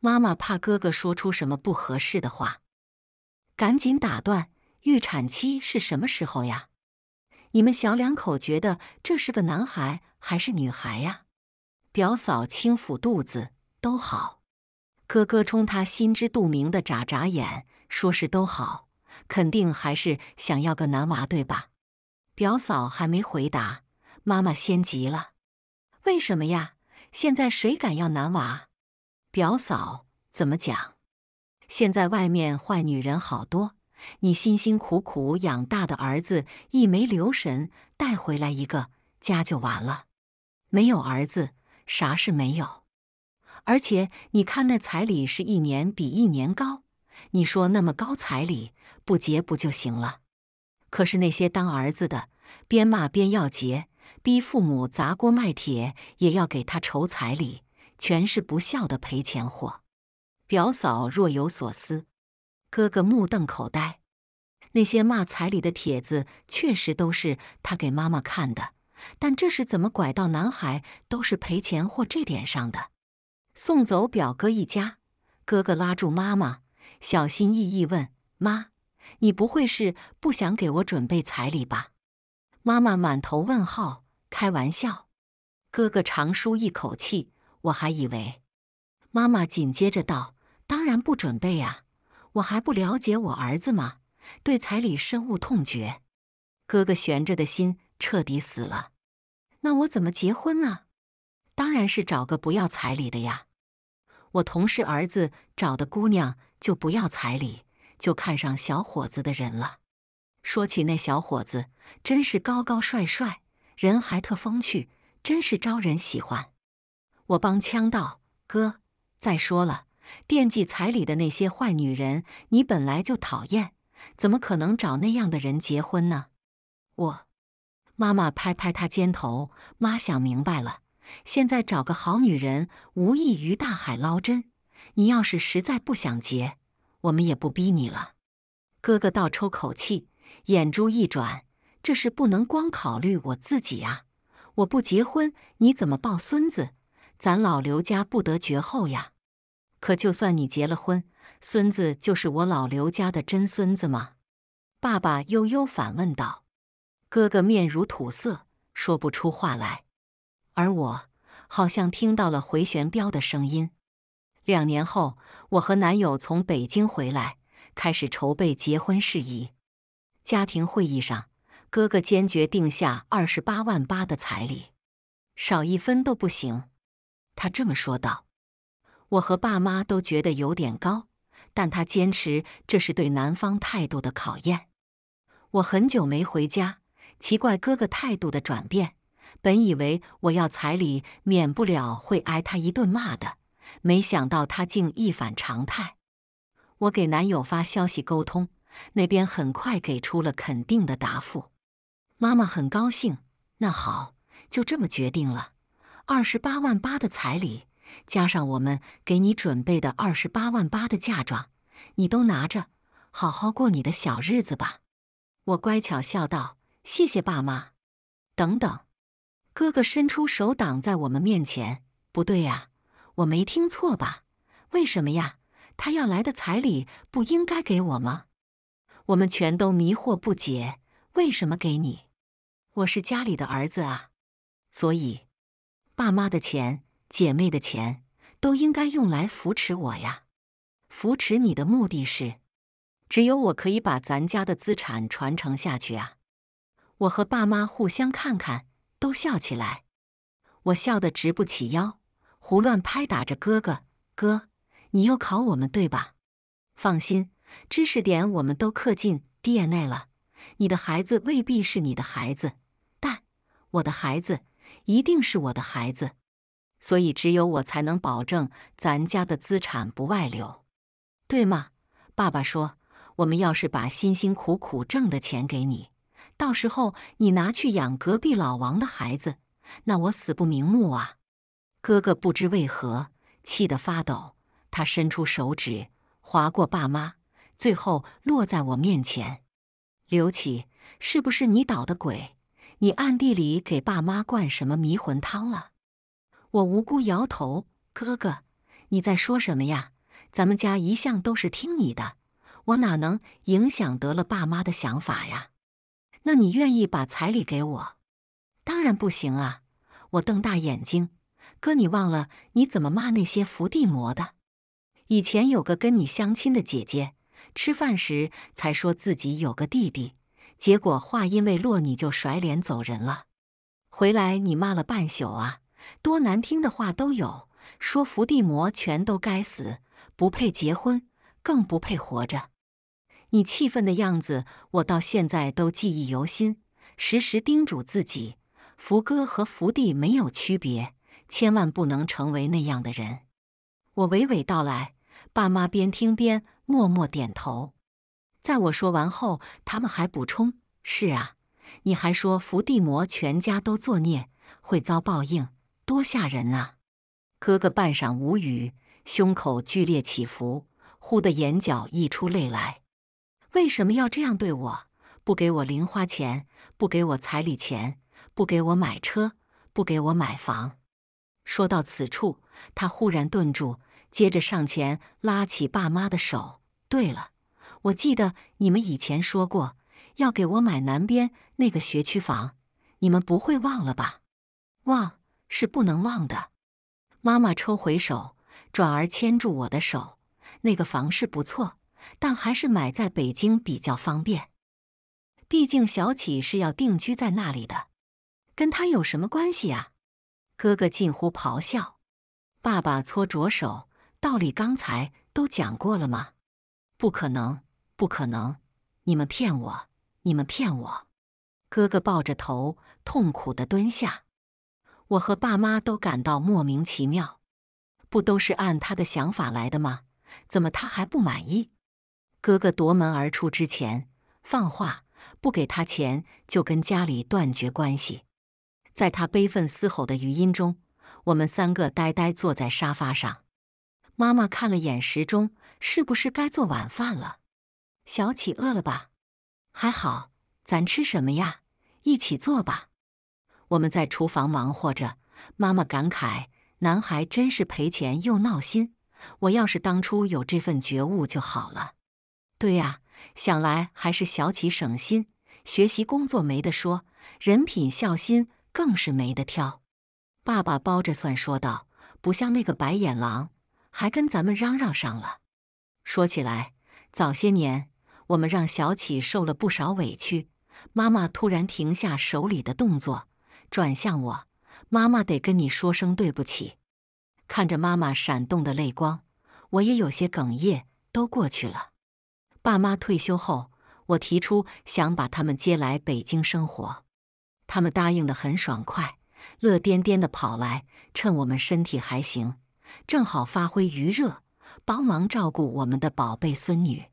妈妈怕哥哥说出什么不合适的话，赶紧打断。预产期是什么时候呀？你们小两口觉得这是个男孩还是女孩呀？表嫂轻抚肚子，都好。哥哥冲他心知肚明的眨眨眼，说是都好，肯定还是想要个男娃，对吧？表嫂还没回答，妈妈先急了：“为什么呀？现在谁敢要男娃？表嫂怎么讲？现在外面坏女人好多，你辛辛苦苦养大的儿子一没留神带回来一个，家就完了。没有儿子，啥事没有。而且你看那彩礼是一年比一年高，你说那么高彩礼不结不就行了？”可是那些当儿子的，边骂边要结，逼父母砸锅卖铁也要给他筹彩礼，全是不孝的赔钱货。表嫂若有所思，哥哥目瞪口呆。那些骂彩礼的帖子确实都是他给妈妈看的，但这是怎么拐到男孩都是赔钱货这点上的？送走表哥一家，哥哥拉住妈妈，小心翼翼问妈。你不会是不想给我准备彩礼吧？妈妈满头问号。开玩笑，哥哥长舒一口气。我还以为妈妈紧接着道：“当然不准备啊，我还不了解我儿子吗？对彩礼深恶痛绝。”哥哥悬着的心彻底死了。那我怎么结婚啊？当然是找个不要彩礼的呀。我同事儿子找的姑娘就不要彩礼。就看上小伙子的人了。说起那小伙子，真是高高帅帅，人还特风趣，真是招人喜欢。我帮腔道：“哥，再说了，惦记彩礼的那些坏女人，你本来就讨厌，怎么可能找那样的人结婚呢？”我妈妈拍拍他肩头：“妈想明白了，现在找个好女人，无异于大海捞针。你要是实在不想结。”我们也不逼你了，哥哥倒抽口气，眼珠一转，这是不能光考虑我自己啊！我不结婚，你怎么抱孙子？咱老刘家不得绝后呀！可就算你结了婚，孙子就是我老刘家的真孙子吗？爸爸悠悠反问道。哥哥面如土色，说不出话来，而我好像听到了回旋镖的声音。两年后，我和男友从北京回来，开始筹备结婚事宜。家庭会议上，哥哥坚决定下二十八万八的彩礼，少一分都不行。他这么说道。我和爸妈都觉得有点高，但他坚持这是对男方态度的考验。我很久没回家，奇怪哥哥态度的转变。本以为我要彩礼，免不了会挨他一顿骂的。没想到他竟一反常态，我给男友发消息沟通，那边很快给出了肯定的答复。妈妈很高兴，那好，就这么决定了。二十八万八的彩礼，加上我们给你准备的二十八万八的嫁妆，你都拿着，好好过你的小日子吧。我乖巧笑道：“谢谢爸妈。”等等，哥哥伸出手挡在我们面前，不对呀。我没听错吧？为什么呀？他要来的彩礼不应该给我吗？我们全都迷惑不解。为什么给你？我是家里的儿子啊，所以爸妈的钱、姐妹的钱都应该用来扶持我呀。扶持你的目的是，只有我可以把咱家的资产传承下去啊。我和爸妈互相看看，都笑起来。我笑得直不起腰。胡乱拍打着哥哥，哥，你又考我们对吧？放心，知识点我们都刻进 DNA 了。你的孩子未必是你的孩子，但我的孩子一定是我的孩子。所以只有我才能保证咱家的资产不外流，对吗？爸爸说，我们要是把辛辛苦苦挣的钱给你，到时候你拿去养隔壁老王的孩子，那我死不瞑目啊！哥哥不知为何气得发抖，他伸出手指划过爸妈，最后落在我面前。刘启，是不是你捣的鬼？你暗地里给爸妈灌什么迷魂汤了？我无辜摇头。哥哥，你在说什么呀？咱们家一向都是听你的，我哪能影响得了爸妈的想法呀？那你愿意把彩礼给我？当然不行啊！我瞪大眼睛。哥，你忘了你怎么骂那些伏地魔的？以前有个跟你相亲的姐姐，吃饭时才说自己有个弟弟，结果话音未落，你就甩脸走人了。回来你骂了半宿啊，多难听的话都有，说伏地魔全都该死，不配结婚，更不配活着。你气愤的样子，我到现在都记忆犹新，时时叮嘱自己：福哥和福弟没有区别。千万不能成为那样的人，我娓娓道来，爸妈边听边默默点头。在我说完后，他们还补充：“是啊，你还说伏地魔全家都作孽，会遭报应，多吓人啊！”哥哥半晌无语，胸口剧烈起伏，忽的眼角溢出泪来。为什么要这样对我？不给我零花钱，不给我彩礼钱，不给我买车，不给我买房。说到此处，他忽然顿住，接着上前拉起爸妈的手。对了，我记得你们以前说过要给我买南边那个学区房，你们不会忘了吧？忘是不能忘的。妈妈抽回手，转而牵住我的手。那个房是不错，但还是买在北京比较方便，毕竟小启是要定居在那里的。跟他有什么关系啊？哥哥近乎咆哮：“爸爸搓着手，道理刚才都讲过了吗？不可能，不可能！你们骗我，你们骗我！”哥哥抱着头，痛苦的蹲下。我和爸妈都感到莫名其妙。不都是按他的想法来的吗？怎么他还不满意？哥哥夺门而出之前，放话：不给他钱，就跟家里断绝关系。在他悲愤嘶吼的余音中，我们三个呆呆坐在沙发上。妈妈看了眼时钟，是不是该做晚饭了？小启饿了吧？还好，咱吃什么呀？一起做吧。我们在厨房忙活着。妈妈感慨：“男孩真是赔钱又闹心。我要是当初有这份觉悟就好了。”对呀，想来还是小启省心，学习工作没得说，人品孝心。更是没得挑，爸爸包着蒜说道：“不像那个白眼狼，还跟咱们嚷嚷上了。”说起来，早些年我们让小启受了不少委屈。妈妈突然停下手里的动作，转向我：“妈妈得跟你说声对不起。”看着妈妈闪动的泪光，我也有些哽咽。都过去了。爸妈退休后，我提出想把他们接来北京生活。他们答应的很爽快，乐颠颠的跑来，趁我们身体还行，正好发挥余热，帮忙照顾我们的宝贝孙女。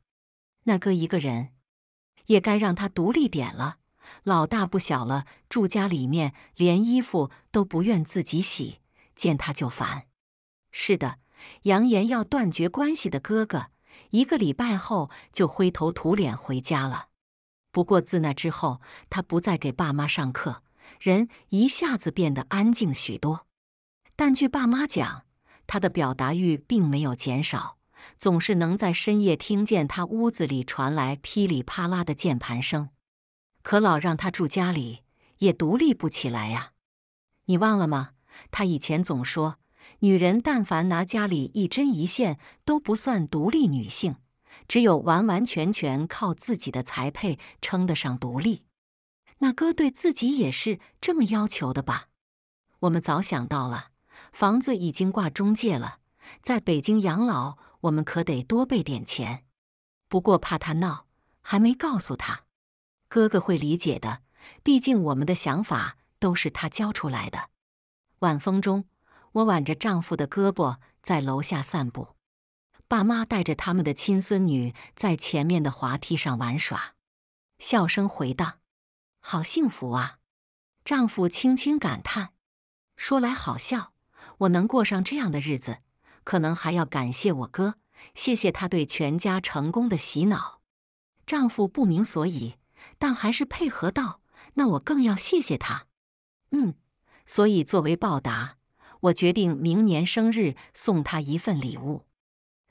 那哥一个人，也该让他独立点了。老大不小了，住家里面连衣服都不愿自己洗，见他就烦。是的，扬言要断绝关系的哥哥，一个礼拜后就灰头土脸回家了。不过自那之后，他不再给爸妈上课，人一下子变得安静许多。但据爸妈讲，他的表达欲并没有减少，总是能在深夜听见他屋子里传来噼里啪啦的键盘声。可老让他住家里，也独立不起来呀。你忘了吗？他以前总说，女人但凡拿家里一针一线，都不算独立女性。只有完完全全靠自己的才配称得上独立。那哥对自己也是这么要求的吧？我们早想到了，房子已经挂中介了。在北京养老，我们可得多备点钱。不过怕他闹，还没告诉他。哥哥会理解的，毕竟我们的想法都是他教出来的。晚风中，我挽着丈夫的胳膊在楼下散步。爸妈带着他们的亲孙女在前面的滑梯上玩耍，笑声回荡，好幸福啊！丈夫轻轻感叹：“说来好笑，我能过上这样的日子，可能还要感谢我哥，谢谢他对全家成功的洗脑。”丈夫不明所以，但还是配合道：“那我更要谢谢他，嗯，所以作为报答，我决定明年生日送他一份礼物。”